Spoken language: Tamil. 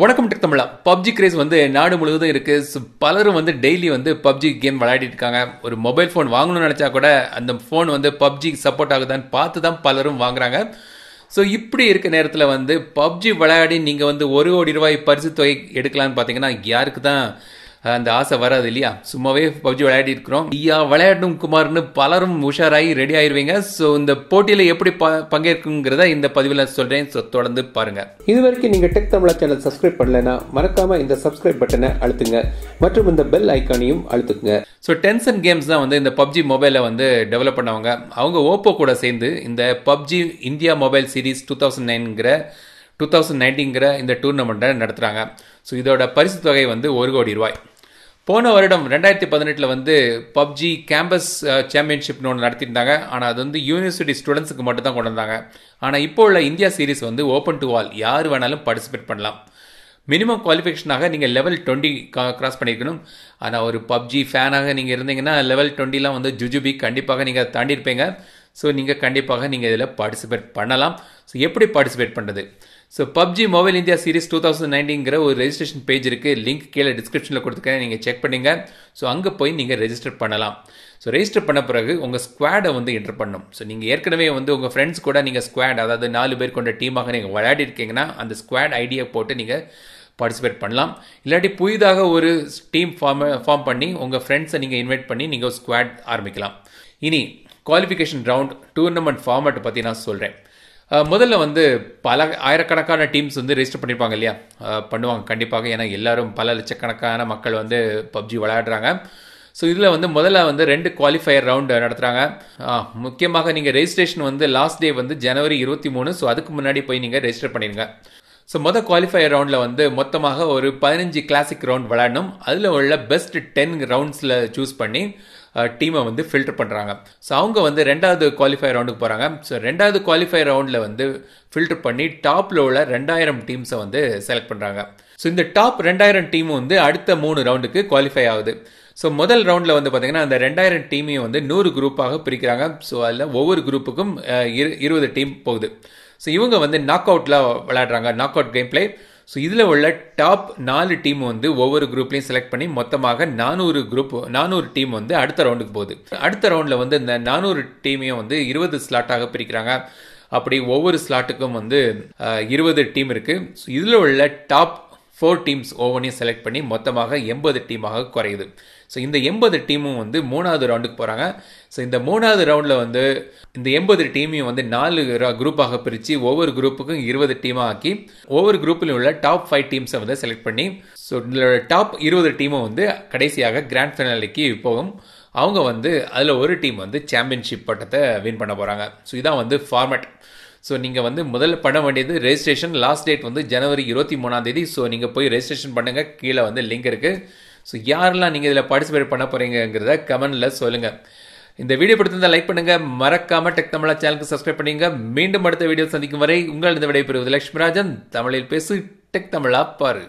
வணக்கம் டெக் தமிழா பப்ஜி கிரேஸ் வந்து நாடு முழுவதும் இருக்குது பலரும் வந்து டெய்லி வந்து பப்ஜி கேம் விளையாடிட்டு இருக்காங்க ஒரு மொபைல் ஃபோன் வாங்கணும்னு நினச்சா கூட அந்த ஃபோன் வந்து பப்ஜி சப்போர்ட் ஆகுதான்னு பார்த்து தான் பலரும் வாங்குறாங்க ஸோ இப்படி இருக்க நேரத்தில் வந்து பப்ஜி விளையாடி நீங்கள் வந்து ஒரு கோடி ரூபாய் பரிசு தொகை எடுக்கலான்னு பார்த்தீங்கன்னா யாருக்கு தான் அந்த ஆசை வராது இல்லையா சும்மாவே பப்ஜி விளையாடி இருக்கிறோம் ஐயா விளையாடும் குமார்னு பலரும் உஷாராகி ரெடி ஆயிருவீங்க ஸோ இந்த போட்டியில் எப்படி ப பங்கேற்குங்கிறத இந்த பதிவில் சொல்கிறேன் ஸோ தொடர்ந்து பாருங்கள் இது வரைக்கும் நீங்கள் டெக் தமிழா சேனல் சப்ஸ்கிரைப் பண்ணலைன்னா மறக்காமல் இந்த சப்ஸ்கிரைப் பட்டனை அழுத்துங்க மற்றும் இந்த பெல் ஐக்கானையும் அழுத்துங்க ஸோ டென்சன் கேம்ஸ் தான் வந்து இந்த பப்ஜி மொபைலை வந்து டெவலப் பண்ணவங்க அவங்க ஓப்போ கூட சேர்ந்து இந்த PUBG India mobile series two thousand நைன்கிற டூ தௌசண்ட் நைன்டீங்கிற இந்த டூர்னமெண்ட்டை நடத்துகிறாங்க ஸோ இதோட பரிசு தொகை வந்து ஒரு கோடி ரூபாய் போன வருடம் ரெண்டாயிரத்தி பதினெட்டில் வந்து பப்ஜி கேம்பஸ் சாம்பியன்ஷிப்னு ஒன்று நடத்திருந்தாங்க ஆனால் அது வந்து யூனிவர்சிட்டி ஸ்டூடெண்ட்ஸுக்கு மட்டும் தான் கொண்டு வந்தாங்க ஆனால் இப்போ உள்ள இந்தியா சீரீஸ் வந்து ஓப்பன் டு ஆல் யார் வேணாலும் பார்ட்டிசிபேட் பண்ணலாம் மினிமம் குவாலிஃபிகேஷனாக நீங்கள் லெவல் டுவெண்ட்டி க்ராஸ் பண்ணியிருக்கணும் ஆனால் ஒரு பப்ஜி ஃபேனாக நீங்கள் இருந்தீங்கன்னா லெவல் டுவெண்ட்டிலாம் வந்து ஜுஜுபி கண்டிப்பாக நீங்கள் அதை தாண்டியிருப்பீங்க ஸோ நீங்கள் கண்டிப்பாக நீங்கள் இதில் பார்ட்டிசிபேட் பண்ணலாம் ஸோ எப்படி பார்ட்டிசிபேட் பண்ணுறது so PUBG mobile India series two thousand நைன்டீங்கிற ஒரு ரெஜிஸ்ட்ரேஷன் பேஜ் இருக்குது லிங்க் கீழே டிஸ்கிரிப்ஷனில் கொடுத்துருக்கேன் நீங்கள் செக் பண்ணுங்க ஸோ அங்கே போய் நீங்கள் ரெஜிஸ்டர் பண்ணலாம் ஸோ ரெஜிஸ்டர் பண்ண பிறகு உங்கள் ஸ்குவாடை வந்து என்டர் பண்ணும் ஸோ நீங்கள் ஏற்கனவே வந்து உங்கள் ஃப்ரெண்ட்ஸ் கூட நீங்கள் ஸ்குவாட் அதாவது நாலு பேர் கொண்ட டீமாக நீங்கள் விளையாடி இருக்கீங்கன்னா அந்த ஸ்குவாட் ஐடியா போட்டு நீங்கள் பார்ட்டிசிபேட் பண்ணலாம் இல்லாட்டி புதிதாக ஒரு டீம் ஃபார்ம் ஃபார்ம் பண்ணி உங்கள் ஃப்ரெண்ட்ஸை நீங்கள் இன்வைட் பண்ணி நீங்கள் ஸ்குவாட் ஆரம்பிக்கலாம் இனி குவாலிஃபிகேஷன் ரவுண்ட் டூர்னமெண்ட் ஃபார்மேட்டை பற்றி நான் சொல்கிறேன் முதல்ல வந்து பல ஆயிரக்கணக்கான டீம்ஸ் வந்து ரெஜிஸ்டர் பண்ணியிருப்பாங்க இல்லையா பண்ணுவாங்க கண்டிப்பாக ஏன்னா எல்லோரும் பல லட்சக்கணக்கான மக்கள் வந்து பப்ஜி விளையாடுறாங்க ஸோ இதில் வந்து முதல்ல வந்து ரெண்டு குவாலிஃபயர் ரவுண்டு நடத்துகிறாங்க முக்கியமாக நீங்கள் ரெஜிஸ்ட்ரேஷன் வந்து லாஸ்ட் டே வந்து ஜனவரி இருபத்தி மூணு ஸோ அதுக்கு முன்னாடி போய் நீங்கள் ரெஜிஸ்டர் பண்ணிடுங்க ஸோ மொதல் குவாலிஃபயர் ரவுண்டில் வந்து மொத்தமாக ஒரு பதினஞ்சு கிளாசிக் ரவுண்ட் விளையாடணும் அதில் உள்ள பெஸ்ட் டென் ரவுண்ட்ஸில் சூஸ் பண்ணி டீமை வந்து ஃபில்டர் பண்ணுறாங்க ஸோ அவங்க வந்து ரெண்டாவது குவாலிஃபை ரவுண்டுக்கு போகிறாங்க ஸோ ரெண்டாவது குவாலிஃபை ரவுண்டில் வந்து ஃபில்டர் பண்ணி டாப்பில் உள்ள ரெண்டாயிரம் டீம்ஸை வந்து செலக்ட் பண்ணுறாங்க ஸோ இந்த டாப் ரெண்டாயிரம் டீம் வந்து அடுத்த மூணு ரவுண்டுக்கு குவாலிஃபை ஆகுது ஸோ முதல் ரவுண்டில் வந்து பார்த்தீங்கன்னா அந்த ரெண்டாயிரம் டீமையும் வந்து நூறு குரூப்பாக பிரிக்கிறாங்க ஸோ அதில் ஒவ்வொரு குரூப்புக்கும் இரு இருபது டீம் போகுது ஸோ இவங்க வந்து நாக் அவுட்டில் விளையாடுறாங்க knock out game play so இதில் உள்ள டாப் நாலு டீம் வந்து ஒவ்வொரு குரூப்லையும் செலக்ட் பண்ணி மொத்தமாக நானூறு குரூப் நானூறு டீம் வந்து அடுத்த ரவுண்டுக்கு போகுது அடுத்த ரவுண்டில் வந்து இந்த நானூறு டீமையும் வந்து இருபது ஸ்லாட்டாக பிரிக்கிறாங்க அப்படி ஒவ்வொரு ஸ்லாட்டுக்கும் வந்து இருபது டீம் இருக்குது ஸோ இதில் உள்ள டாப் ஃபோர் டீம்ஸ் ஒவ்வொன்றையும் செலக்ட் பண்ணி மொத்தமாக எண்பது டீமாக குறையுது ஸோ இந்த எண்பது டீமும் வந்து மூணாவது ரவுண்டுக்கு போகிறாங்க ஸோ இந்த மூணாவது ரவுண்டில் வந்து இந்த எண்பது டீமையும் வந்து நாலு குரூப்பாக பிரித்து ஒவ்வொரு குரூப்புக்கும் இருபது டீமாக ஆக்கி ஒவ்வொரு குரூப்பிலும் உள்ள டாப் ஃபைவ் டீம்ஸை வந்து செலக்ட் பண்ணி ஸோ இதோட டாப் இருபது டீமும் வந்து கடைசியாக கிராண்ட் ஃபைனலுக்கு போகும் அவங்க வந்து அதில் ஒரு டீம் வந்து சாம்பியன்ஷிப் பட்டத்தை வின் பண்ண போகிறாங்க ஸோ இதான் வந்து ஃபார்மேட் ஸோ நீங்கள் வந்து முதல்ல பண்ண வேண்டியது ரெஜிஸ்ட்ரேஷன் லாஸ்ட் டேட் வந்து ஜனவரி இருபத்தி மூணாம் தேதி ஸோ நீங்கள் போய் ரெஜிஸ்ட்ரேஷன் பண்ணுங்கள் கீழே வந்து லிங்க் இருக்குது ஸோ யாரெல்லாம் நீங்கள் இதில் பார்ட்டிசிபேட் பண்ண போகிறீங்கிறத கமெண்டில் சொல்லுங்கள் இந்த வீடியோ பிடித்திருந்தால் லைக் பண்ணுங்கள் மறக்காமல் டெக் தமிழா சேனலுக்கு சப்ஸ்கிரைப் பண்ணிங்க மீண்டும் அடுத்த வீடியோ சந்திக்கும் வரை உங்கள் இந்த விடைபெறுவது லக்ஷ்மிராஜன் தமிழில் பேசு டெக் தமிழா பாரு